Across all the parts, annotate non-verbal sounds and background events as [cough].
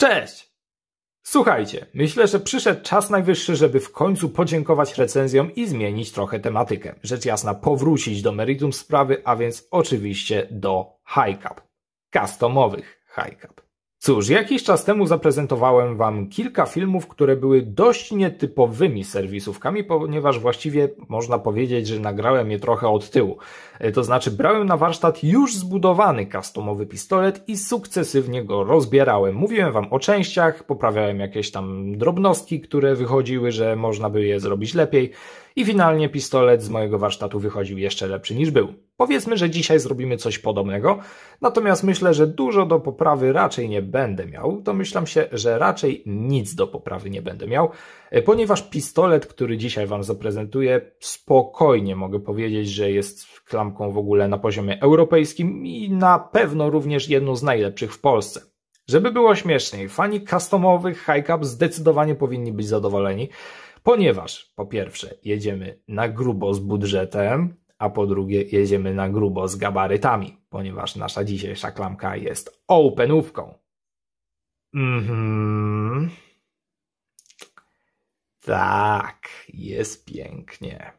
Cześć! Słuchajcie, myślę, że przyszedł czas najwyższy, żeby w końcu podziękować recenzjom i zmienić trochę tematykę. Rzecz jasna, powrócić do meritum sprawy, a więc oczywiście do high kastomowych Customowych high Cóż, jakiś czas temu zaprezentowałem Wam kilka filmów, które były dość nietypowymi serwisówkami, ponieważ właściwie można powiedzieć, że nagrałem je trochę od tyłu. E, to znaczy brałem na warsztat już zbudowany customowy pistolet i sukcesywnie go rozbierałem. Mówiłem Wam o częściach, poprawiałem jakieś tam drobnostki, które wychodziły, że można by je zrobić lepiej i finalnie pistolet z mojego warsztatu wychodził jeszcze lepszy niż był. Powiedzmy, że dzisiaj zrobimy coś podobnego, natomiast myślę, że dużo do poprawy raczej nie będę miał. Domyślam się, że raczej nic do poprawy nie będę miał, ponieważ pistolet, który dzisiaj Wam zaprezentuję, spokojnie mogę powiedzieć, że jest klamką w ogóle na poziomie europejskim i na pewno również jedną z najlepszych w Polsce. Żeby było śmieszniej, fani customowych high cap zdecydowanie powinni być zadowoleni, ponieważ po pierwsze jedziemy na grubo z budżetem, a po drugie jedziemy na grubo z gabarytami, ponieważ nasza dzisiejsza klamka jest openówką. Mhm. Tak, jest pięknie.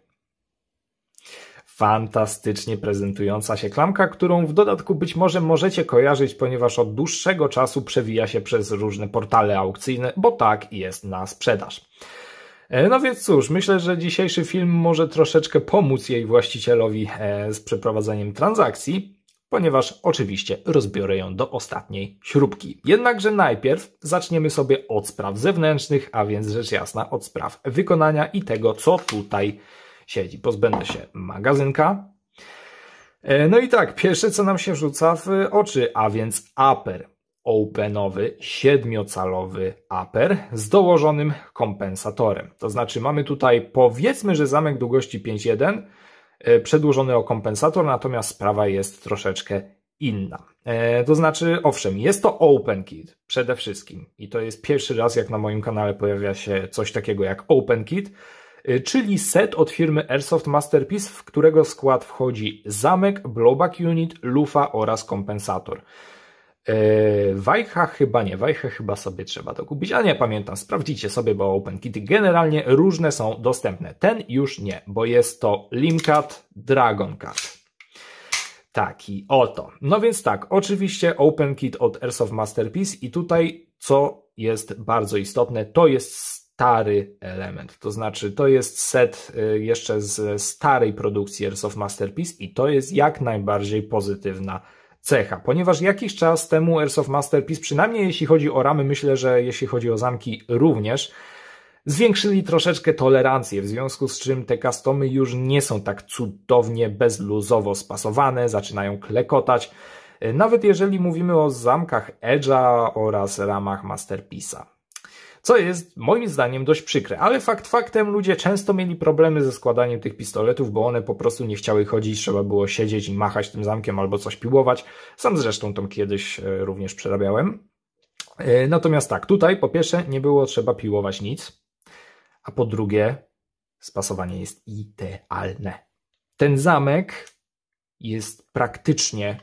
Fantastycznie prezentująca się klamka, którą w dodatku być może możecie kojarzyć, ponieważ od dłuższego czasu przewija się przez różne portale aukcyjne, bo tak jest na sprzedaż. E, no więc cóż, myślę, że dzisiejszy film może troszeczkę pomóc jej właścicielowi e, z przeprowadzeniem transakcji, ponieważ oczywiście rozbiorę ją do ostatniej śrubki. Jednakże najpierw zaczniemy sobie od spraw zewnętrznych, a więc rzecz jasna od spraw wykonania i tego, co tutaj siedzi. Pozbędę się magazynka. E, no i tak, pierwsze co nam się rzuca w oczy, a więc aper openowy, siedmiocalowy aper z dołożonym kompensatorem. To znaczy mamy tutaj powiedzmy, że zamek długości 5.1 e, przedłużony o kompensator, natomiast sprawa jest troszeczkę inna. E, to znaczy, owszem, jest to open kit przede wszystkim i to jest pierwszy raz, jak na moim kanale pojawia się coś takiego jak open kit, e, czyli set od firmy Airsoft Masterpiece, w którego skład wchodzi zamek, blowback unit, lufa oraz kompensator. E, Wajcha chyba nie, Wajcha chyba sobie trzeba dokupić, a nie pamiętam, sprawdźcie sobie, bo OpenKity generalnie różne są dostępne. Ten już nie, bo jest to Limcat Cat, Taki oto. No więc tak, oczywiście OpenKit od Airsoft Masterpiece i tutaj co jest bardzo istotne, to jest stary element. To znaczy, to jest set e, jeszcze z starej produkcji Airsoft Masterpiece i to jest jak najbardziej pozytywna cecha, ponieważ jakiś czas temu Airsoft Masterpiece, przynajmniej jeśli chodzi o ramy, myślę, że jeśli chodzi o zamki również, zwiększyli troszeczkę tolerancję, w związku z czym te customy już nie są tak cudownie bezluzowo spasowane, zaczynają klekotać, e, nawet jeżeli mówimy o zamkach Edge'a oraz ramach Masterpiece'a co jest moim zdaniem dość przykre. Ale fakt faktem ludzie często mieli problemy ze składaniem tych pistoletów, bo one po prostu nie chciały chodzić, trzeba było siedzieć i machać tym zamkiem albo coś piłować. Sam zresztą to kiedyś e, również przerabiałem. E, natomiast tak, tutaj po pierwsze nie było trzeba piłować nic, a po drugie spasowanie jest idealne. Ten zamek jest praktycznie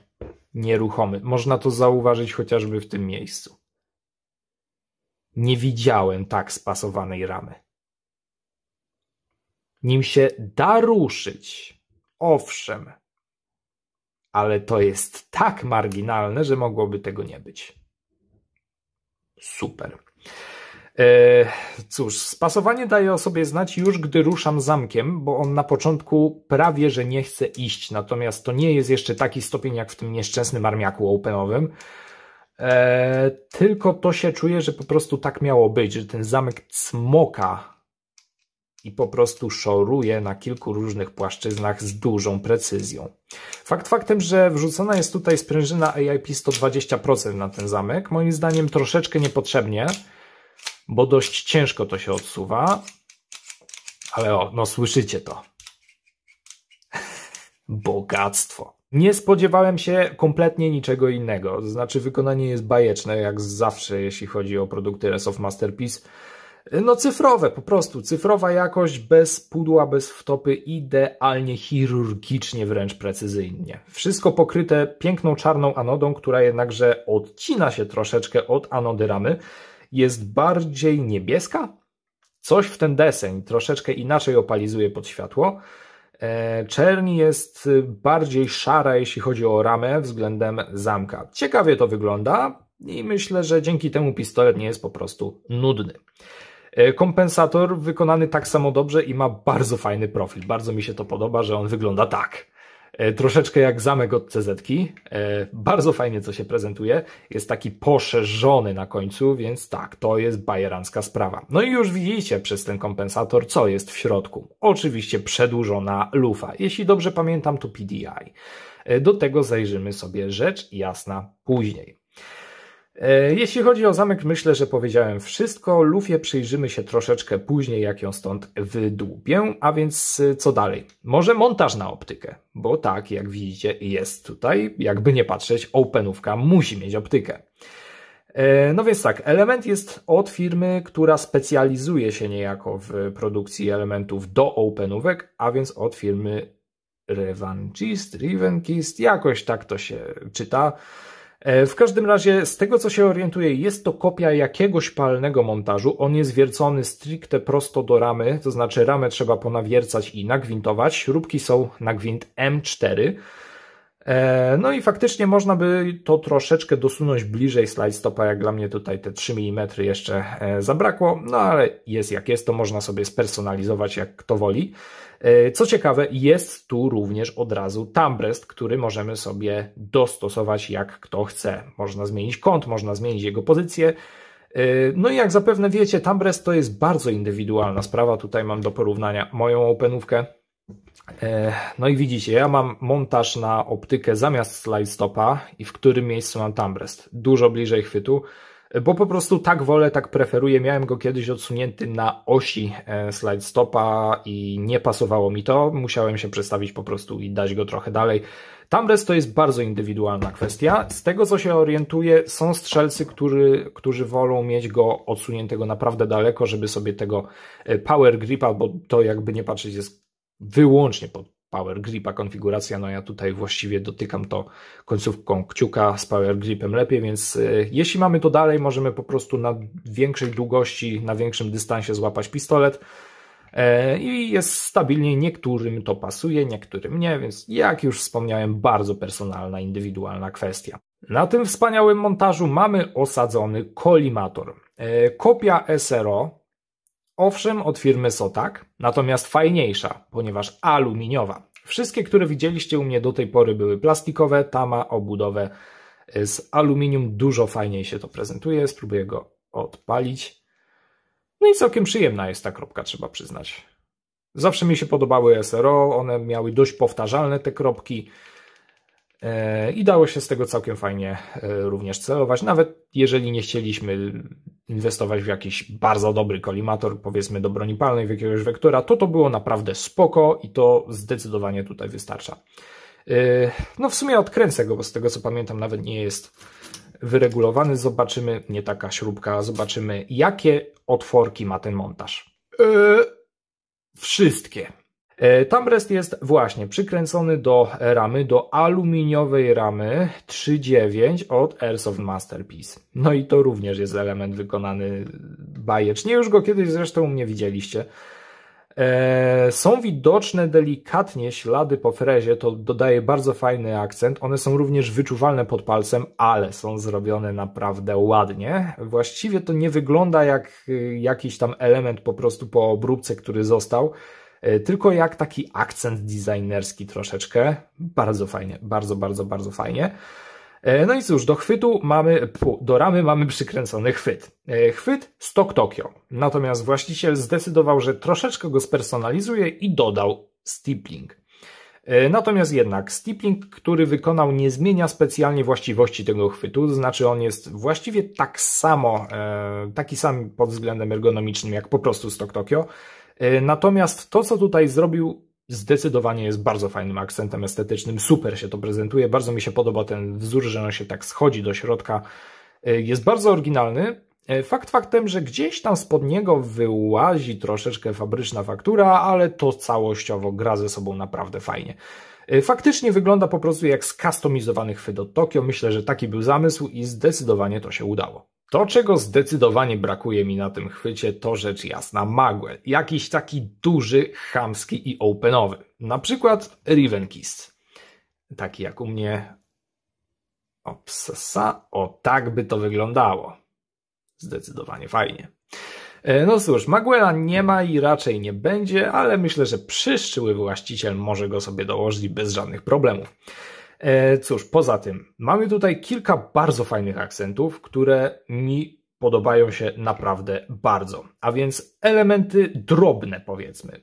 nieruchomy. Można to zauważyć chociażby w tym miejscu. Nie widziałem tak spasowanej ramy. Nim się da ruszyć, owszem, ale to jest tak marginalne, że mogłoby tego nie być. Super. E, cóż, spasowanie daje o sobie znać już, gdy ruszam zamkiem, bo on na początku prawie, że nie chce iść, natomiast to nie jest jeszcze taki stopień jak w tym nieszczęsnym armiaku openowym, E, tylko to się czuje, że po prostu tak miało być, że ten zamek cmoka i po prostu szoruje na kilku różnych płaszczyznach z dużą precyzją. Fakt faktem, że wrzucona jest tutaj sprężyna AIP 120% na ten zamek, moim zdaniem troszeczkę niepotrzebnie, bo dość ciężko to się odsuwa, ale o, no słyszycie to. [laughs] Bogactwo. Nie spodziewałem się kompletnie niczego innego. znaczy, wykonanie jest bajeczne, jak zawsze, jeśli chodzi o produkty Res of Masterpiece. No, cyfrowe, po prostu. Cyfrowa jakość, bez pudła, bez wtopy, idealnie, chirurgicznie, wręcz precyzyjnie. Wszystko pokryte piękną czarną anodą, która jednakże odcina się troszeczkę od anody ramy. Jest bardziej niebieska? Coś w ten deseń, troszeczkę inaczej opalizuje pod światło. E, Czerń jest y, bardziej szara, jeśli chodzi o ramę względem zamka. Ciekawie to wygląda i myślę, że dzięki temu pistolet nie jest po prostu nudny. E, kompensator wykonany tak samo dobrze i ma bardzo fajny profil. Bardzo mi się to podoba, że on wygląda tak. E, troszeczkę jak zamek od cz e, Bardzo fajnie co się prezentuje. Jest taki poszerzony na końcu, więc tak, to jest bajeranska sprawa. No i już widzicie przez ten kompensator, co jest w środku. Oczywiście przedłużona lufa. Jeśli dobrze pamiętam, to PDI. E, do tego zajrzymy sobie rzecz jasna później. E, jeśli chodzi o zamek, myślę, że powiedziałem wszystko. Lufie, przyjrzymy się troszeczkę później, jak ją stąd wydłubię. A więc e, co dalej? Może montaż na optykę, bo tak, jak widzicie, jest tutaj, jakby nie patrzeć, openówka musi mieć optykę. E, no więc tak, Element jest od firmy, która specjalizuje się niejako w produkcji elementów do openówek, a więc od firmy Revanchist, Rivenkist, jakoś tak to się czyta. E, w każdym razie, z tego co się orientuję, jest to kopia jakiegoś palnego montażu. On jest wiercony stricte prosto do ramy, to znaczy ramę trzeba ponawiercać i nagwintować. Śrubki są na gwint M4. E, no i faktycznie można by to troszeczkę dosunąć bliżej slide stopa, jak dla mnie tutaj te 3 mm jeszcze e, zabrakło, no ale jest jak jest, to można sobie spersonalizować jak kto woli. E, co ciekawe, jest tu również od razu tambrest, który możemy sobie dostosować jak kto chce. Można zmienić kąt, można zmienić jego pozycję. E, no i jak zapewne wiecie, tambrest to jest bardzo indywidualna sprawa. Tutaj mam do porównania moją openówkę. E, no i widzicie, ja mam montaż na optykę zamiast slide stopa i w którym miejscu mam tambrest. Dużo bliżej chwytu bo po prostu tak wolę, tak preferuję. Miałem go kiedyś odsunięty na osi e, slide stopa i nie pasowało mi to. Musiałem się przestawić po prostu i dać go trochę dalej. Tamres to jest bardzo indywidualna kwestia. Z tego co się orientuję, są strzelcy, który, którzy wolą mieć go odsuniętego naprawdę daleko, żeby sobie tego e, power gripa, bo to jakby nie patrzeć jest wyłącznie pod Power Gripa konfiguracja, no ja tutaj właściwie dotykam to końcówką kciuka z Power Gripem lepiej, więc e, jeśli mamy to dalej, możemy po prostu na większej długości, na większym dystansie złapać pistolet e, i jest stabilniej. niektórym to pasuje, niektórym nie, więc jak już wspomniałem, bardzo personalna, indywidualna kwestia. Na tym wspaniałym montażu mamy osadzony kolimator. E, kopia SRO, Owszem, od firmy Sotak, natomiast fajniejsza, ponieważ aluminiowa. Wszystkie, które widzieliście u mnie do tej pory były plastikowe, ta ma obudowę y, z aluminium, dużo fajniej się to prezentuje, spróbuję go odpalić. No i całkiem przyjemna jest ta kropka, trzeba przyznać. Zawsze mi się podobały SRO, one miały dość powtarzalne te kropki, E, I dało się z tego całkiem fajnie e, również celować, nawet jeżeli nie chcieliśmy inwestować w jakiś bardzo dobry kolimator, powiedzmy do broni palnej, w jakiegoś wektora, to to było naprawdę spoko i to zdecydowanie tutaj wystarcza. E, no w sumie odkręcę go, bo z tego co pamiętam nawet nie jest wyregulowany. Zobaczymy, nie taka śrubka, zobaczymy jakie otworki ma ten montaż. wszystkie. E, Tamrest jest właśnie przykręcony do ramy, do aluminiowej ramy 3.9 od Airsoft Masterpiece. No i to również jest element wykonany bajecznie, już go kiedyś zresztą u mnie widzieliście. E, są widoczne delikatnie ślady po frezie, to dodaje bardzo fajny akcent. One są również wyczuwalne pod palcem, ale są zrobione naprawdę ładnie. Właściwie to nie wygląda jak e, jakiś tam element po prostu po obróbce, który został. E, tylko jak taki akcent designerski troszeczkę. Bardzo fajnie, bardzo, bardzo, bardzo fajnie. E, no i cóż, do chwytu mamy, do ramy mamy przykręcony chwyt. E, chwyt Stok Tokio. Natomiast właściciel zdecydował, że troszeczkę go spersonalizuje i dodał stipling. Natomiast jednak stipling, który wykonał, nie zmienia specjalnie właściwości tego chwytu, to znaczy on jest właściwie tak samo, taki sam pod względem ergonomicznym jak po prostu Stok Tokio. E, natomiast to, co tutaj zrobił, zdecydowanie jest bardzo fajnym akcentem estetycznym. Super się to prezentuje, bardzo mi się podoba ten wzór, że on się tak schodzi do środka. E, jest bardzo oryginalny. E, fakt faktem, że gdzieś tam spod niego wyłazi troszeczkę fabryczna faktura, ale to całościowo gra ze sobą naprawdę fajnie. Faktycznie wygląda po prostu jak skustomizowanych chwyt od Tokio. Myślę, że taki był zamysł i zdecydowanie to się udało. To, czego zdecydowanie brakuje mi na tym chwycie, to rzecz jasna Maguel. Jakiś taki duży, chamski i openowy. Na przykład Rivenkist. Taki jak u mnie. Opsa, O tak by to wyglądało. Zdecydowanie fajnie. E, no cóż, Maguela nie ma i raczej nie będzie, ale myślę, że przyszły właściciel może go sobie dołożyć bez żadnych problemów. E, cóż, poza tym, mamy tutaj kilka bardzo fajnych akcentów, które mi podobają się naprawdę bardzo, a więc elementy drobne powiedzmy.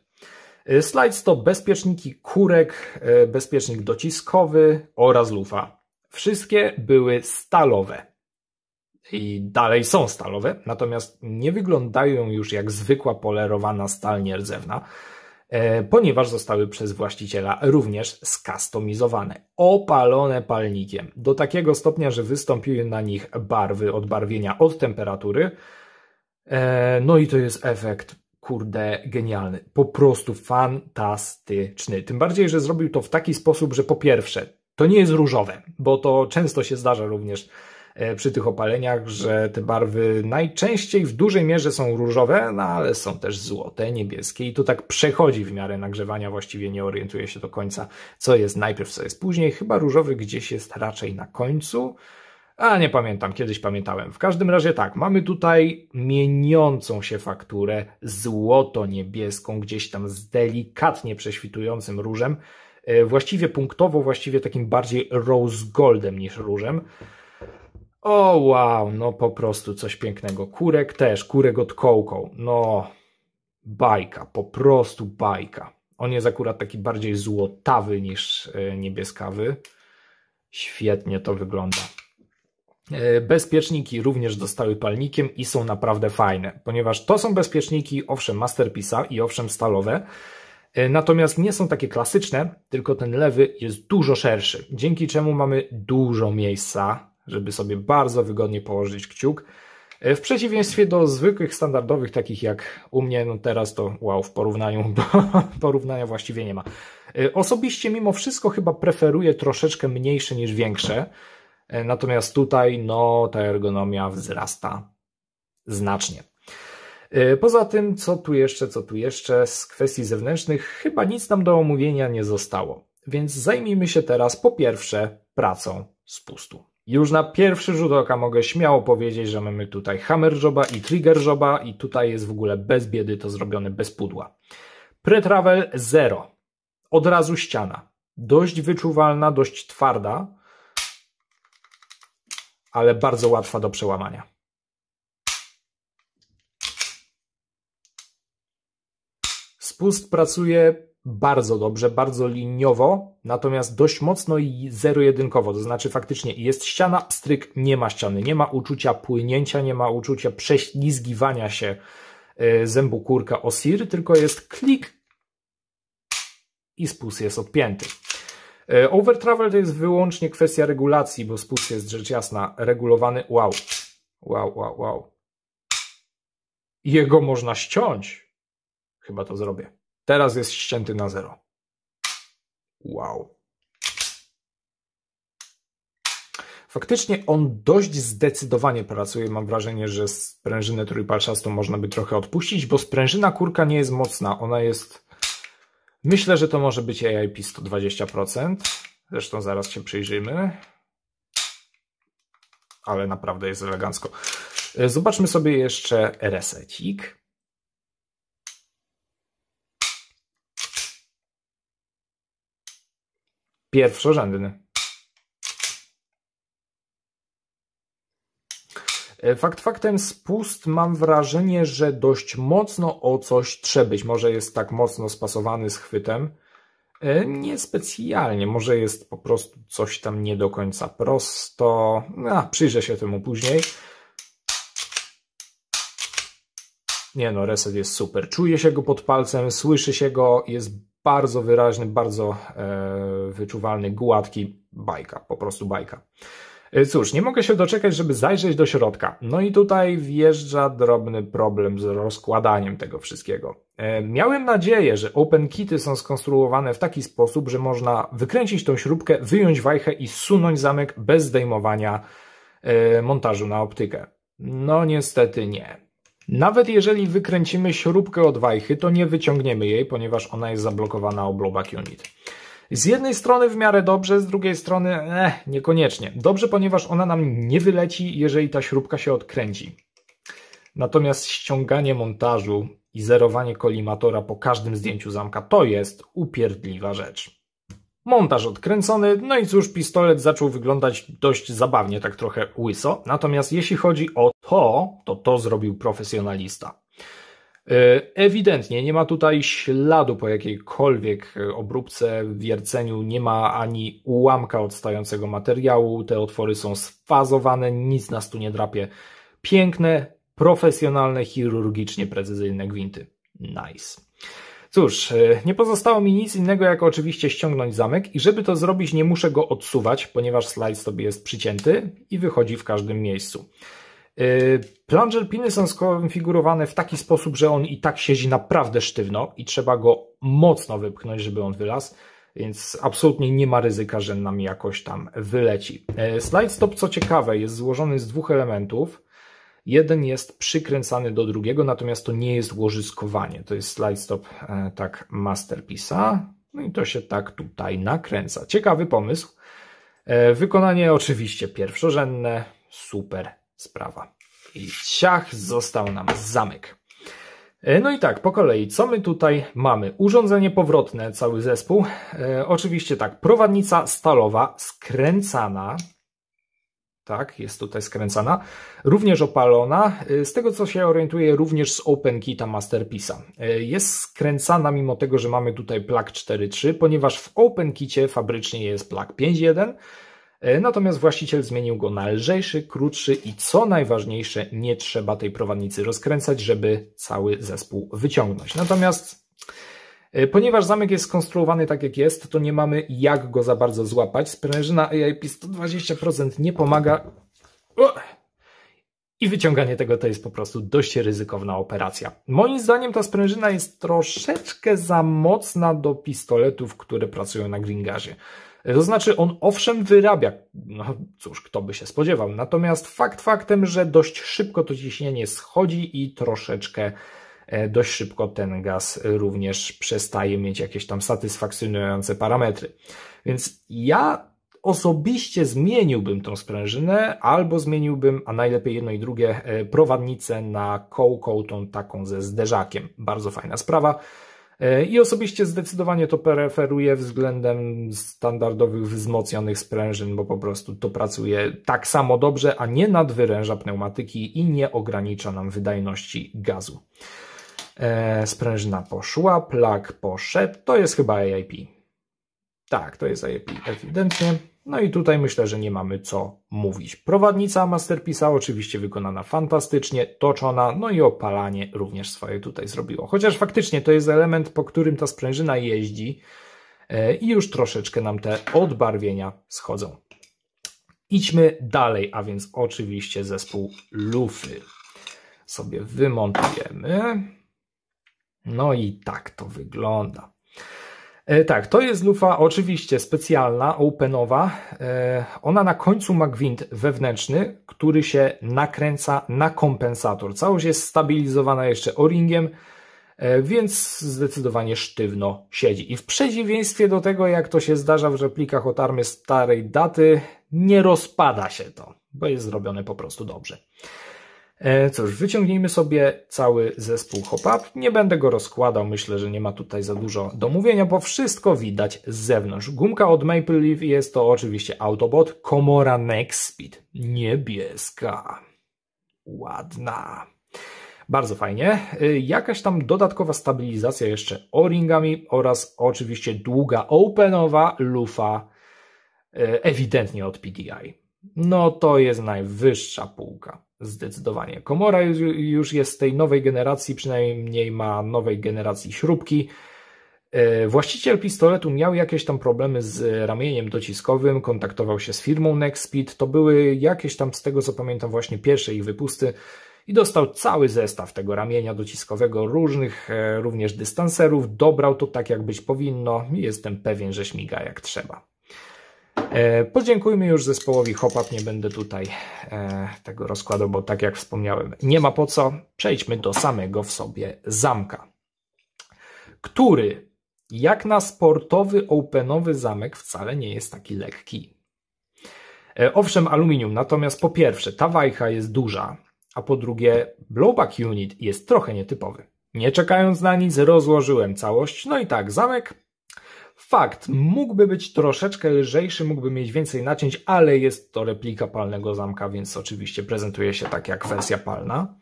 E, Slides to bezpieczniki kurek, e, bezpiecznik dociskowy oraz lufa. Wszystkie były stalowe i dalej są stalowe, natomiast nie wyglądają już jak zwykła polerowana stal nierdzewna. E, ponieważ zostały przez właściciela również skustomizowane, opalone palnikiem, do takiego stopnia, że wystąpiły na nich barwy, odbarwienia od temperatury. E, no i to jest efekt, kurde, genialny, po prostu fantastyczny. Tym bardziej, że zrobił to w taki sposób, że po pierwsze, to nie jest różowe, bo to często się zdarza również E, przy tych opaleniach, że te barwy najczęściej w dużej mierze są różowe, no ale są też złote, niebieskie i to tak przechodzi w miarę nagrzewania, właściwie nie orientuje się do końca, co jest najpierw, co jest później. Chyba różowy gdzieś jest raczej na końcu. A nie pamiętam, kiedyś pamiętałem. W każdym razie tak, mamy tutaj mieniącą się fakturę złoto-niebieską, gdzieś tam z delikatnie prześwitującym różem, e, właściwie punktowo, właściwie takim bardziej rose goldem niż różem. O wow, no po prostu coś pięknego. Kurek też, kurek od kołką. No bajka, po prostu bajka. On jest akurat taki bardziej złotawy niż e, niebieskawy. Świetnie to wygląda. E, bezpieczniki również dostały palnikiem i są naprawdę fajne, ponieważ to są bezpieczniki, owszem, masterpisa i owszem, stalowe, e, natomiast nie są takie klasyczne, tylko ten lewy jest dużo szerszy, dzięki czemu mamy dużo miejsca żeby sobie bardzo wygodnie położyć kciuk. E, w przeciwieństwie do zwykłych, standardowych, takich jak u mnie, no teraz to wow, w porównaniu, [laughs] porównania właściwie nie ma. E, osobiście mimo wszystko chyba preferuję troszeczkę mniejsze niż większe, e, natomiast tutaj no ta ergonomia wzrasta znacznie. Poza tym, co tu jeszcze, co tu jeszcze, z kwestii zewnętrznych chyba nic nam do omówienia nie zostało. Więc zajmijmy się teraz po pierwsze pracą spustu. Już na pierwszy rzut oka mogę śmiało powiedzieć, że mamy tutaj hammer joba i trigger joba i tutaj jest w ogóle bez biedy to zrobione bez pudła. Pretravel 0. Od razu ściana. Dość wyczuwalna, dość twarda, ale bardzo łatwa do przełamania. Spust pracuje bardzo dobrze, bardzo liniowo, natomiast dość mocno i zero-jedynkowo, to znaczy faktycznie jest ściana, pstryk, nie ma ściany, nie ma uczucia płynięcia, nie ma uczucia prześlizgiwania się e, zębu kurka o sir, tylko jest klik i spust jest odpięty. E, Overtravel to jest wyłącznie kwestia regulacji, bo spust jest rzecz jasna regulowany. Wow, wow, wow, wow. Jego można ściąć. Chyba to zrobię. Teraz jest ścięty na zero. Wow. Faktycznie on dość zdecydowanie pracuje. Mam wrażenie, że sprężynę trójpalczastą można by trochę odpuścić, bo sprężyna kurka nie jest mocna. Ona jest... Myślę, że to może być AIP 120%. Zresztą zaraz się przyjrzymy. Ale naprawdę jest elegancko. E, zobaczmy sobie jeszcze resetik. pierwszorzędny. E, fakt faktem z pust mam wrażenie, że dość mocno o coś trzebyć. Może jest tak mocno spasowany z chwytem. E, Niespecjalnie, może jest po prostu coś tam nie do końca prosto. A, przyjrzę się temu później. Nie no, reset jest super. Czuje się go pod palcem, słyszy się go, jest bardzo wyraźny, bardzo e, wyczuwalny, gładki bajka, po prostu bajka. E, cóż, nie mogę się doczekać, żeby zajrzeć do środka. No i tutaj wjeżdża drobny problem z rozkładaniem tego wszystkiego. E, miałem nadzieję, że open kity są skonstruowane w taki sposób, że można wykręcić tą śrubkę, wyjąć wajchę i sunąć zamek bez zdejmowania montażu na optykę. No niestety nie. Nawet jeżeli wykręcimy śrubkę od wajchy, to nie wyciągniemy jej, ponieważ ona jest zablokowana o blowback unit. Z jednej strony w miarę dobrze, z drugiej strony eh, niekoniecznie. Dobrze, ponieważ ona nam nie wyleci, jeżeli ta śrubka się odkręci. Natomiast ściąganie montażu i zerowanie kolimatora po każdym zdjęciu zamka to jest upierdliwa rzecz. Montaż odkręcony, no i cóż, pistolet zaczął wyglądać dość zabawnie, tak trochę łyso. Natomiast jeśli chodzi o to, to to zrobił profesjonalista. E, ewidentnie nie ma tutaj śladu po jakiejkolwiek e, obróbce, wierceniu, nie ma ani ułamka odstającego materiału, te otwory są sfazowane, nic nas tu nie drapie. Piękne, profesjonalne, chirurgicznie precyzyjne gwinty. Nice. Cóż, e, nie pozostało mi nic innego, jak oczywiście ściągnąć zamek i żeby to zrobić, nie muszę go odsuwać, ponieważ slajd sobie jest przycięty i wychodzi w każdym miejscu. E, Plunger piny są skonfigurowane w taki sposób, że on i tak siedzi naprawdę sztywno i trzeba go mocno wypchnąć, żeby on wylazł, więc absolutnie nie ma ryzyka, że nam jakoś tam wyleci. E, Slide stop, co ciekawe, jest złożony z dwóch elementów. Jeden jest przykręcany do drugiego, natomiast to nie jest łożyskowanie. To jest slide stop e, tak masterpiece'a. No i to się tak tutaj nakręca. Ciekawy pomysł. E, wykonanie oczywiście pierwszorzędne. Super sprawa. I ciach, został nam zamek. E, no i tak, po kolei, co my tutaj mamy? Urządzenie powrotne, cały zespół. E, oczywiście tak, prowadnica stalowa, skręcana, tak, jest tutaj skręcana, również opalona, y, z tego co się orientuję również z Open Kita Masterpiece'a. Y, jest skręcana mimo tego, że mamy tutaj plak 4.3, ponieważ w Open Kitie fabrycznie jest plak 5.1, y, natomiast właściciel zmienił go na lżejszy, krótszy i co najważniejsze, nie trzeba tej prowadnicy rozkręcać, żeby cały zespół wyciągnąć. Natomiast E, ponieważ zamek jest skonstruowany tak jak jest, to nie mamy jak go za bardzo złapać. Sprężyna AIP 120% nie pomaga. I wyciąganie tego to jest po prostu dość ryzykowna operacja. Moim zdaniem ta sprężyna jest troszeczkę za mocna do pistoletów, które pracują na gringarzie. E, to znaczy on owszem wyrabia, no cóż, kto by się spodziewał, natomiast fakt faktem, że dość szybko to ciśnienie schodzi i troszeczkę E, dość szybko ten gaz również przestaje mieć jakieś tam satysfakcjonujące parametry. Więc ja osobiście zmieniłbym tą sprężynę albo zmieniłbym, a najlepiej jedno i drugie, e, prowadnicę na kołką tą taką ze zderzakiem. Bardzo fajna sprawa. E, I osobiście zdecydowanie to preferuję względem standardowych wzmocnionych sprężyn, bo po prostu to pracuje tak samo dobrze, a nie nadwyręża pneumatyki i nie ogranicza nam wydajności gazu. E, sprężyna poszła, plak poszedł. To jest chyba AIP. Tak, to jest AIP, ewidentnie. No i tutaj myślę, że nie mamy co mówić. Prowadnica Masterpiece'a oczywiście wykonana fantastycznie, toczona, no i opalanie również swoje tutaj zrobiło. Chociaż faktycznie to jest element, po którym ta sprężyna jeździ e, i już troszeczkę nam te odbarwienia schodzą. Idźmy dalej, a więc oczywiście zespół lufy sobie wymontujemy. No i tak to wygląda. E, tak, to jest lufa oczywiście specjalna, openowa. E, ona na końcu ma gwint wewnętrzny, który się nakręca na kompensator. Całość jest stabilizowana jeszcze o-ringiem, e, więc zdecydowanie sztywno siedzi. I w przeciwieństwie do tego, jak to się zdarza w replikach od army starej daty, nie rozpada się to, bo jest zrobione po prostu dobrze. E, cóż, wyciągnijmy sobie cały zespół hop-up. Nie będę go rozkładał, myślę, że nie ma tutaj za dużo do mówienia, bo wszystko widać z zewnątrz. Gumka od Maple Leaf jest to oczywiście Autobot Komora Next Speed. Niebieska. Ładna. Bardzo fajnie. E, jakaś tam dodatkowa stabilizacja jeszcze O-ringami oraz oczywiście długa openowa lufa e, ewidentnie od PDI. No to jest najwyższa półka. Zdecydowanie. Komora już jest z tej nowej generacji, przynajmniej ma nowej generacji śrubki. E, właściciel pistoletu miał jakieś tam problemy z ramieniem dociskowym, kontaktował się z firmą Nexpeed. to były jakieś tam, z tego co pamiętam, właśnie pierwsze ich wypusty i dostał cały zestaw tego ramienia dociskowego, różnych e, również dystanserów, dobrał to tak jak być powinno i jestem pewien, że śmiga jak trzeba. E, podziękujmy już zespołowi Hopap, nie będę tutaj e, tego rozkładał, bo tak jak wspomniałem, nie ma po co. Przejdźmy do samego w sobie zamka, który jak na sportowy, openowy zamek wcale nie jest taki lekki. E, owszem, aluminium, natomiast po pierwsze, ta wajcha jest duża, a po drugie, blowback unit jest trochę nietypowy. Nie czekając na nic, rozłożyłem całość, no i tak, zamek Fakt, mógłby być troszeczkę lżejszy, mógłby mieć więcej nacięć, ale jest to replika palnego zamka, więc oczywiście prezentuje się tak jak wersja palna.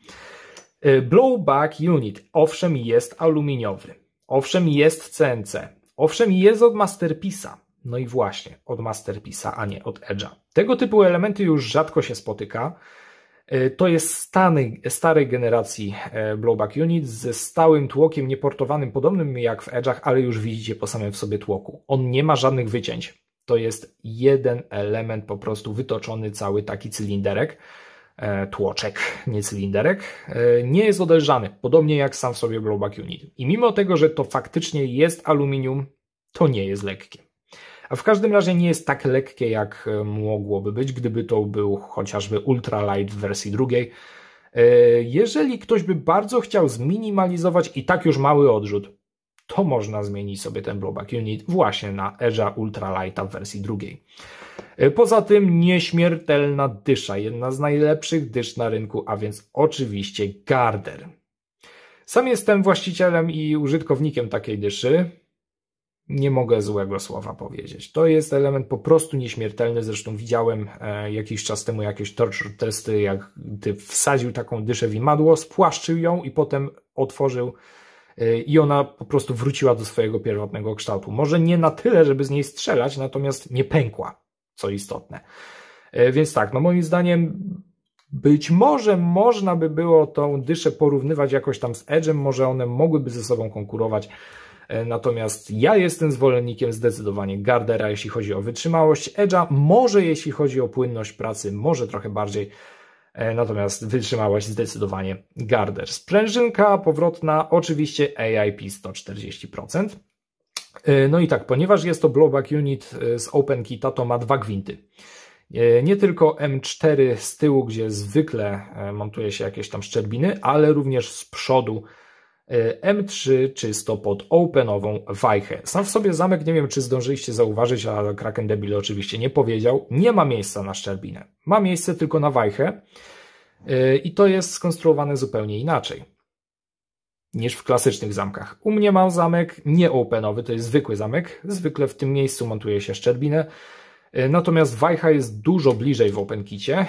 Y, Blowback unit, owszem, jest aluminiowy. Owszem, jest CNC. Owszem, jest od Masterpisa. No i właśnie, od Masterpisa, a nie od Edge'a. Tego typu elementy już rzadko się spotyka. E, to jest stany, starej generacji e, blowback unit ze stałym tłokiem nieportowanym, podobnym jak w Edge'ach, ale już widzicie po samym w sobie tłoku. On nie ma żadnych wycięć. To jest jeden element po prostu wytoczony, cały taki cylinderek, e, tłoczek, nie cylinderek, nie jest odelżany, podobnie jak sam w sobie blowback unit. I mimo tego, że to faktycznie jest aluminium, to nie jest lekkie. A w każdym razie nie jest tak lekkie, jak e, mogłoby być, gdyby to był chociażby ultralight w wersji drugiej. E, jeżeli ktoś by bardzo chciał zminimalizować i tak już mały odrzut, to można zmienić sobie ten blowback unit właśnie na Edge'a Ultralighta w wersji drugiej. E, poza tym nieśmiertelna dysza, jedna z najlepszych dysz na rynku, a więc oczywiście Garder. Sam jestem właścicielem i użytkownikiem takiej dyszy nie mogę złego słowa powiedzieć. To jest element po prostu nieśmiertelny, zresztą widziałem e, jakiś czas temu jakieś torture testy, jak ty wsadził taką dyszę w imadło, spłaszczył ją i potem otworzył e, i ona po prostu wróciła do swojego pierwotnego kształtu. Może nie na tyle, żeby z niej strzelać, natomiast nie pękła, co istotne. E, więc tak, no moim zdaniem być może można by było tą dyszę porównywać jakoś tam z Edge'em, może one mogłyby ze sobą konkurować, E, natomiast ja jestem zwolennikiem zdecydowanie Gardera, jeśli chodzi o wytrzymałość Edge'a, może jeśli chodzi o płynność pracy, może trochę bardziej e, natomiast wytrzymałość zdecydowanie Garder. Sprężynka powrotna oczywiście AIP 140%. E, no i tak, ponieważ jest to blowback unit z kita, to ma dwa gwinty. Nie tylko M4 z tyłu, gdzie zwykle montuje się jakieś tam szczerbiny, ale również z przodu E, M3 czysto pod openową wajchę. Sam w sobie zamek, nie wiem czy zdążyliście zauważyć, a Kraken Debil oczywiście nie powiedział, nie ma miejsca na szczerbinę. Ma miejsce tylko na wajchę e, i to jest skonstruowane zupełnie inaczej niż w klasycznych zamkach. U mnie mam zamek nie openowy, to jest zwykły zamek, zwykle w tym miejscu montuje się szczerbinę, e, Natomiast wajcha jest dużo bliżej w OpenKicie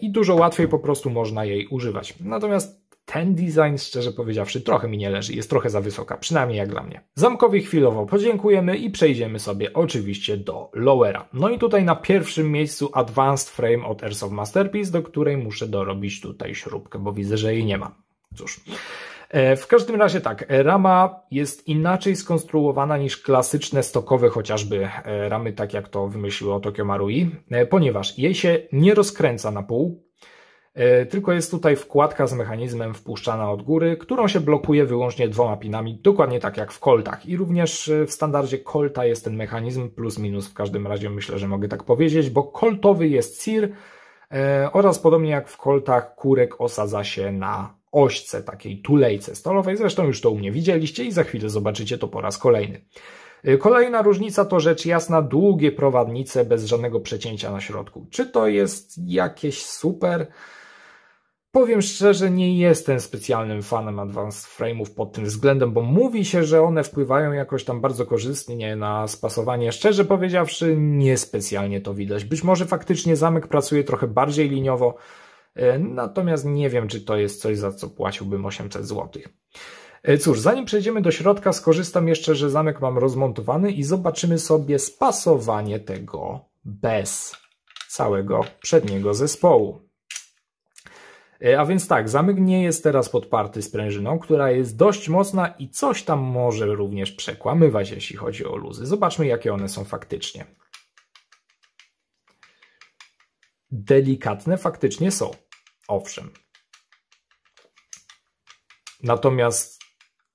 i dużo łatwiej po prostu można jej używać. Natomiast ten design, szczerze powiedziawszy, trochę mi nie leży, jest trochę za wysoka, przynajmniej jak dla mnie. Zamkowi chwilowo podziękujemy i przejdziemy sobie oczywiście do lowera. No i tutaj na pierwszym miejscu Advanced Frame od Airsoft Masterpiece, do której muszę dorobić tutaj śrubkę, bo widzę, że jej nie ma. Cóż. E, w każdym razie tak, e, rama jest inaczej skonstruowana niż klasyczne stokowe chociażby e, ramy, tak jak to wymyśliło Tokio Marui, ponieważ jej się nie rozkręca na pół, E, tylko jest tutaj wkładka z mechanizmem wpuszczana od góry, którą się blokuje wyłącznie dwoma pinami, dokładnie tak jak w Coltach. I również e, w standardzie Colta jest ten mechanizm plus minus, w każdym razie myślę, że mogę tak powiedzieć, bo Coltowy jest SIR e, oraz podobnie jak w Coltach kurek osadza się na ośce, takiej tulejce stolowej. Zresztą już to u mnie widzieliście i za chwilę zobaczycie to po raz kolejny. Kolejna różnica to rzecz jasna długie prowadnice bez żadnego przecięcia na środku. Czy to jest jakieś super? Powiem szczerze, nie jestem specjalnym fanem advanced frame'ów pod tym względem, bo mówi się, że one wpływają jakoś tam bardzo korzystnie na spasowanie. Szczerze powiedziawszy, niespecjalnie to widać. Być może faktycznie zamek pracuje trochę bardziej liniowo, e, natomiast nie wiem, czy to jest coś, za co płaciłbym 800 zł. E, cóż, zanim przejdziemy do środka, skorzystam jeszcze, że zamek mam rozmontowany i zobaczymy sobie spasowanie tego bez całego przedniego zespołu. E, a więc tak, zamyk nie jest teraz podparty sprężyną, która jest dość mocna i coś tam może również przekłamywać, jeśli chodzi o luzy. Zobaczmy, jakie one są faktycznie. Delikatne faktycznie są, owszem. Natomiast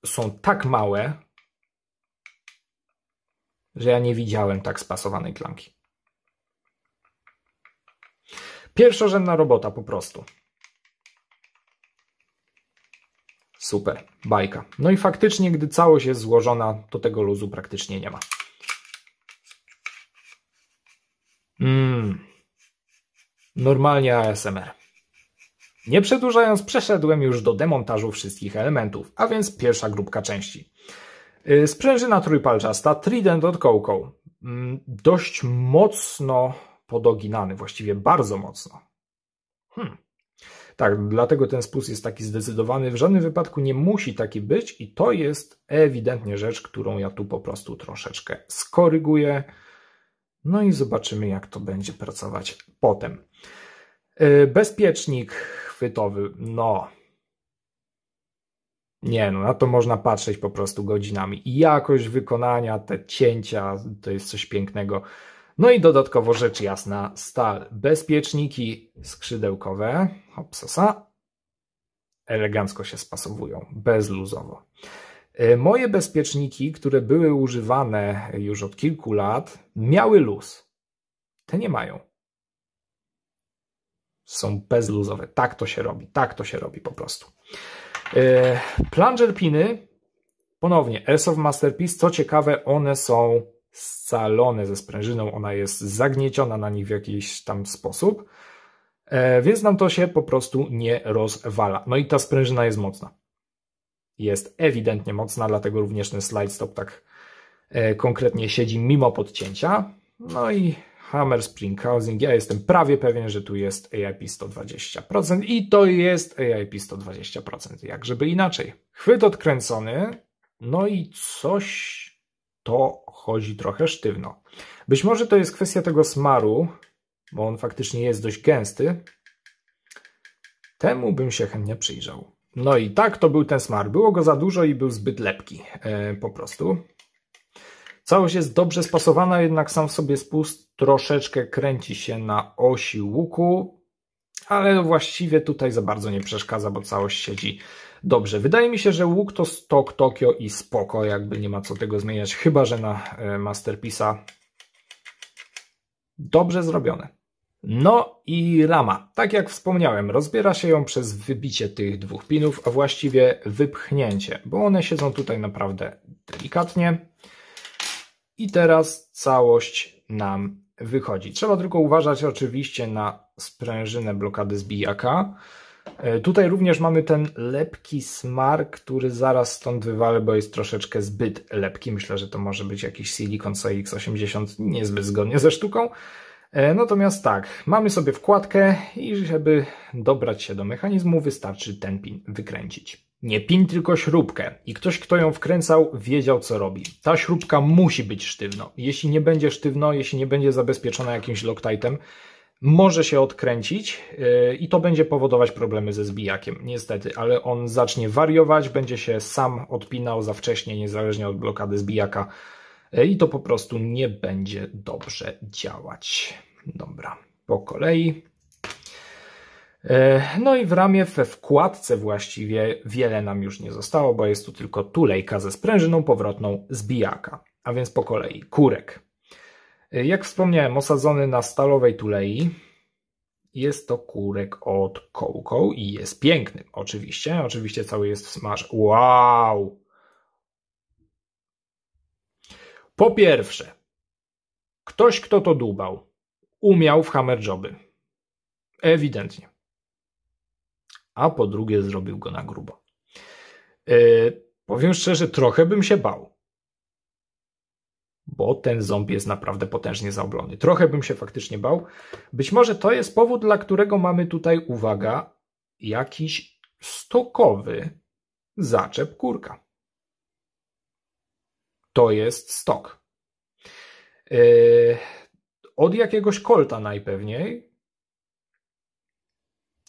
są tak małe, że ja nie widziałem tak spasowanej klamki. Pierwszorzędna robota po prostu. Super, bajka. No i faktycznie, gdy całość jest złożona, to tego luzu praktycznie nie ma. Mmm. Normalnie ASMR. Nie przedłużając, przeszedłem już do demontażu wszystkich elementów, a więc pierwsza grupka części. Y, Sprzężyna trójpalczasta Trident od Coco. Mm, dość mocno podoginany, właściwie bardzo mocno. Hmm. Tak, dlatego ten spust jest taki zdecydowany. W żadnym wypadku nie musi taki być i to jest ewidentnie rzecz, którą ja tu po prostu troszeczkę skoryguję. No i zobaczymy, jak to będzie pracować potem. E, bezpiecznik chwytowy, no... Nie, no na to można patrzeć po prostu godzinami. I jakość wykonania, te cięcia, to jest coś pięknego. No i dodatkowo rzecz jasna stal, bezpieczniki skrzydełkowe, hopsosa, elegancko się spasowują, bezluzowo. E, moje bezpieczniki, które były używane już od kilku lat, miały luz. Te nie mają. Są bezluzowe. Tak to się robi. Tak to się robi po prostu. E, Plunger piny, ponownie, w Masterpiece. Co ciekawe, one są scalone ze sprężyną, ona jest zagnieciona na nich w jakiś tam sposób, e, więc nam to się po prostu nie rozwala. No i ta sprężyna jest mocna. Jest ewidentnie mocna, dlatego również ten slide stop tak e, konkretnie siedzi mimo podcięcia. No i Hammer Spring Housing, ja jestem prawie pewien, że tu jest AIP 120% i to jest AIP 120%, jak żeby inaczej. Chwyt odkręcony, no i coś to chodzi trochę sztywno. Być może to jest kwestia tego smaru, bo on faktycznie jest dość gęsty. Temu bym się chętnie przyjrzał. No i tak to był ten smar. Było go za dużo i był zbyt lepki e, po prostu. Całość jest dobrze spasowana, jednak sam w sobie spust troszeczkę kręci się na osi łuku ale właściwie tutaj za bardzo nie przeszkadza, bo całość siedzi dobrze. Wydaje mi się, że łuk to stok Tokio i spoko, jakby nie ma co tego zmieniać, chyba że na e, Masterpiece'a dobrze zrobione. No i rama. Tak jak wspomniałem, rozbiera się ją przez wybicie tych dwóch pinów, a właściwie wypchnięcie, bo one siedzą tutaj naprawdę delikatnie. I teraz całość nam wychodzi. Trzeba tylko uważać oczywiście na sprężynę blokady zbijaka. E, tutaj również mamy ten lepki smar, który zaraz stąd wywalę, bo jest troszeczkę zbyt lepki. Myślę, że to może być jakiś Silicon CX80, niezbyt zgodnie ze sztuką. E, natomiast tak, mamy sobie wkładkę i żeby dobrać się do mechanizmu wystarczy ten pin wykręcić. Nie pin, tylko śrubkę. I ktoś, kto ją wkręcał, wiedział co robi. Ta śrubka musi być sztywno. Jeśli nie będzie sztywno, jeśli nie będzie zabezpieczona jakimś Loctite'em, może się odkręcić y, i to będzie powodować problemy ze zbijakiem, niestety, ale on zacznie wariować, będzie się sam odpinał za wcześnie, niezależnie od blokady zbijaka y, i to po prostu nie będzie dobrze działać. Dobra, po kolei. Y, no i w ramie we wkładce właściwie wiele nam już nie zostało, bo jest tu tylko tulejka ze sprężyną powrotną zbijaka. A więc po kolei kurek. Jak wspomniałem, osadzony na stalowej tulei. Jest to kurek od kołką i jest piękny, oczywiście. Oczywiście cały jest smaż. Wow! Po pierwsze, ktoś, kto to dubał, umiał w hammer joby, Ewidentnie. A po drugie, zrobił go na grubo. Yy, powiem szczerze, trochę bym się bał bo ten ząb jest naprawdę potężnie zaoblony. Trochę bym się faktycznie bał. Być może to jest powód, dla którego mamy tutaj, uwaga, jakiś stokowy zaczep kurka. To jest stok. Yy, od jakiegoś kolta najpewniej.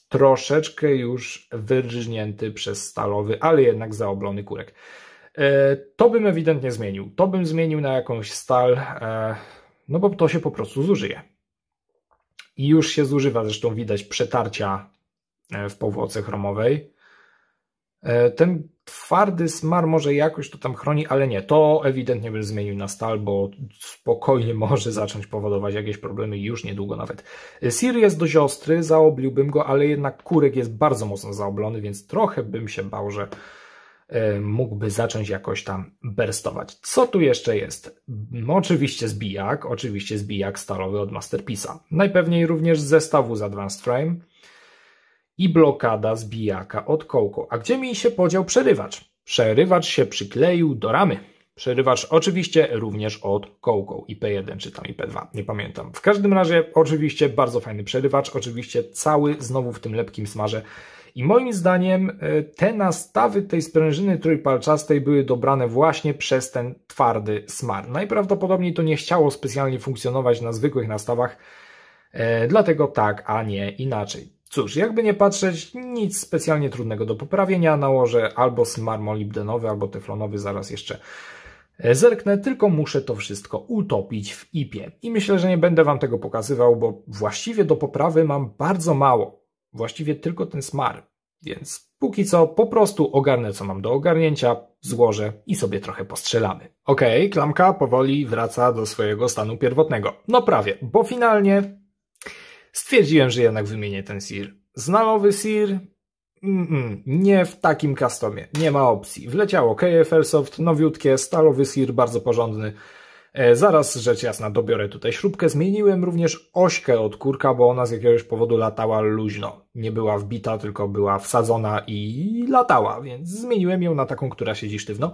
Troszeczkę już wyrżnięty przez stalowy, ale jednak zaoblony kurek. E, to bym ewidentnie zmienił. To bym zmienił na jakąś stal, e, no bo to się po prostu zużyje. I już się zużywa, zresztą widać przetarcia e, w powłoce chromowej. Ten twardy smar może jakoś to tam chroni, ale nie, to ewidentnie bym zmienił na stal, bo spokojnie [laughs] może zacząć powodować jakieś problemy już niedługo nawet. Sir jest dość ostry, zaobliłbym go, ale jednak kurek jest bardzo mocno zaoblony, więc trochę bym się bał, że E, mógłby zacząć jakoś tam berstować. Co tu jeszcze jest? No, oczywiście zbijak, oczywiście zbijak stalowy od Masterpisa. Najpewniej również zestawu z Advanced Frame i blokada zbijaka od Coco. A gdzie mi się podział przerywacz? Przerywacz się przykleił do ramy. Przerywacz oczywiście również od Coco i P1 czy tam i P2, nie pamiętam. W każdym razie oczywiście bardzo fajny przerywacz, oczywiście cały znowu w tym lepkim smarze i moim zdaniem e, te nastawy tej sprężyny trójpalczastej były dobrane właśnie przez ten twardy smar. Najprawdopodobniej to nie chciało specjalnie funkcjonować na zwykłych nastawach, e, dlatego tak, a nie inaczej. Cóż, jakby nie patrzeć, nic specjalnie trudnego do poprawienia. Nałożę albo smar molibdenowy, albo teflonowy, zaraz jeszcze e, zerknę, tylko muszę to wszystko utopić w IP-ie. I myślę, że nie będę Wam tego pokazywał, bo właściwie do poprawy mam bardzo mało. Właściwie tylko ten smar. Więc póki co po prostu ogarnę co mam do ogarnięcia, złożę i sobie trochę postrzelamy. Okej, okay, klamka powoli wraca do swojego stanu pierwotnego. No prawie, bo finalnie stwierdziłem, że jednak wymienię ten sir. Znalowy sir, Mm -mm, nie w takim customie, nie ma opcji. Wleciało KFL Soft, nowiutkie, stalowy sir, bardzo porządny. E, zaraz rzecz jasna dobiorę tutaj śrubkę. Zmieniłem również ośkę od kurka, bo ona z jakiegoś powodu latała luźno. Nie była wbita, tylko była wsadzona i latała, więc zmieniłem ją na taką, która siedzi sztywno.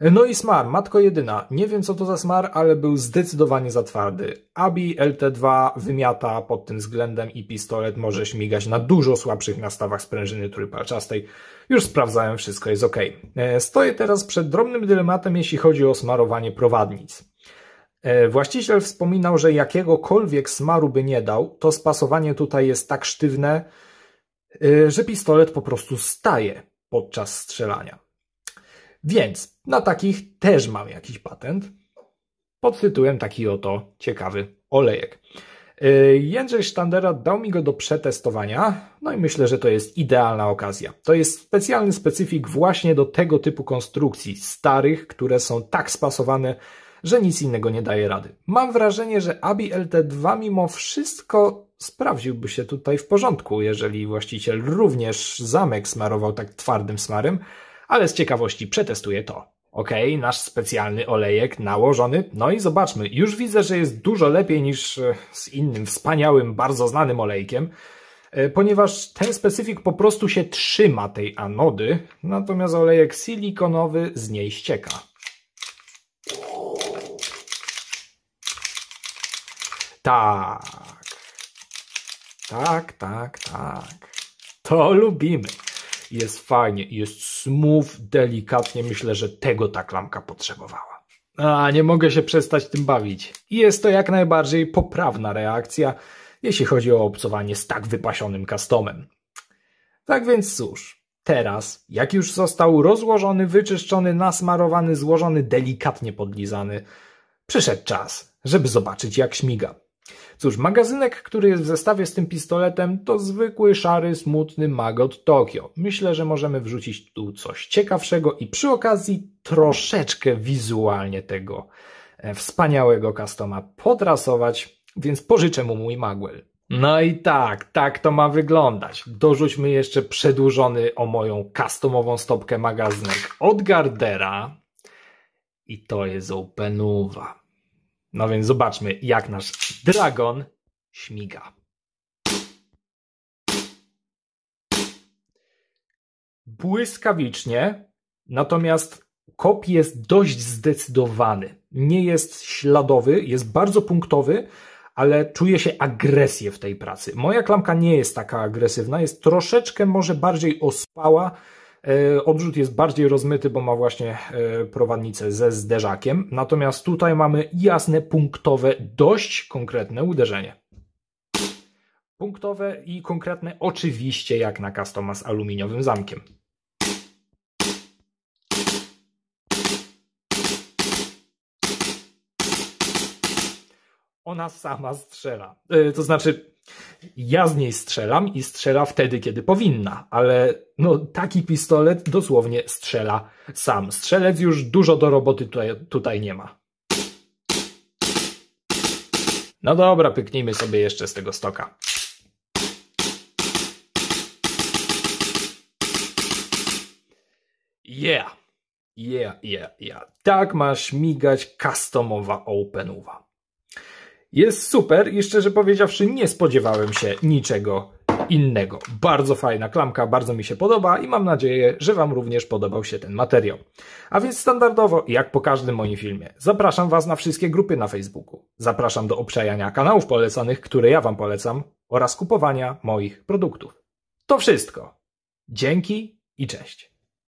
No i Smar, matko jedyna. Nie wiem co to za Smar, ale był zdecydowanie za twardy. Abi LT2 wymiata pod tym względem i pistolet może śmigać na dużo słabszych nastawach sprężyny trójpalczastej. Już sprawdzałem, wszystko jest ok. E, stoję teraz przed drobnym dylematem, jeśli chodzi o smarowanie prowadnic. E, właściciel wspominał, że jakiegokolwiek smaru by nie dał, to spasowanie tutaj jest tak sztywne, e, że pistolet po prostu staje podczas strzelania. Więc na takich też mam jakiś patent pod tytułem taki oto ciekawy olejek. Y, Jędrzej Sztandera dał mi go do przetestowania, no i myślę, że to jest idealna okazja. To jest specjalny specyfik właśnie do tego typu konstrukcji, starych, które są tak spasowane, że nic innego nie daje rady. Mam wrażenie, że ABI LT2 mimo wszystko sprawdziłby się tutaj w porządku, jeżeli właściciel również zamek smarował tak twardym smarem, ale z ciekawości przetestuję to. Ok, nasz specjalny olejek nałożony. No i zobaczmy, już widzę, że jest dużo lepiej niż e, z innym wspaniałym, bardzo znanym olejkiem, e, ponieważ ten specyfik po prostu się trzyma tej anody, natomiast olejek silikonowy z niej ścieka. Tak. Tak, tak, tak. To lubimy jest fajnie, jest smooth, delikatnie. Myślę, że tego ta klamka potrzebowała. A, nie mogę się przestać tym bawić. Jest to jak najbardziej poprawna reakcja, jeśli chodzi o obcowanie z tak wypasionym customem. Tak więc cóż, teraz, jak już został rozłożony, wyczyszczony, nasmarowany, złożony, delikatnie podlizany, przyszedł czas, żeby zobaczyć jak śmiga. Cóż, magazynek, który jest w zestawie z tym pistoletem, to zwykły, szary, smutny magot Tokio. Myślę, że możemy wrzucić tu coś ciekawszego i przy okazji troszeczkę wizualnie tego e, wspaniałego customa potrasować, więc pożyczę mu mój Magwell. No i tak, tak to ma wyglądać. Dorzućmy jeszcze przedłużony o moją customową stopkę magazynek od Gardera i to jest Openuwa. No więc zobaczmy, jak nasz dragon śmiga. Błyskawicznie, natomiast kop jest dość zdecydowany. Nie jest śladowy, jest bardzo punktowy, ale czuję się agresję w tej pracy. Moja klamka nie jest taka agresywna, jest troszeczkę może bardziej ospała, E, Odrzut jest bardziej rozmyty, bo ma właśnie e, prowadnicę ze zderzakiem. Natomiast tutaj mamy jasne, punktowe, dość konkretne uderzenie. Punktowe i konkretne oczywiście jak na customa z aluminiowym zamkiem. Ona sama strzela. E, to znaczy, ja z niej strzelam i strzela wtedy, kiedy powinna, ale no, taki pistolet dosłownie strzela sam. Strzelec już dużo do roboty tutaj, tutaj nie ma. No dobra, pyknijmy sobie jeszcze z tego stoka. Yeah, yeah, yeah, yeah. Tak masz migać customowa openuwa. Jest super i szczerze powiedziawszy nie spodziewałem się niczego innego. Bardzo fajna klamka, bardzo mi się podoba i mam nadzieję, że Wam również podobał się ten materiał. A więc standardowo, jak po każdym moim filmie, zapraszam Was na wszystkie grupy na Facebooku. Zapraszam do obczajania kanałów polecanych, które ja Wam polecam oraz kupowania moich produktów. To wszystko. Dzięki i cześć.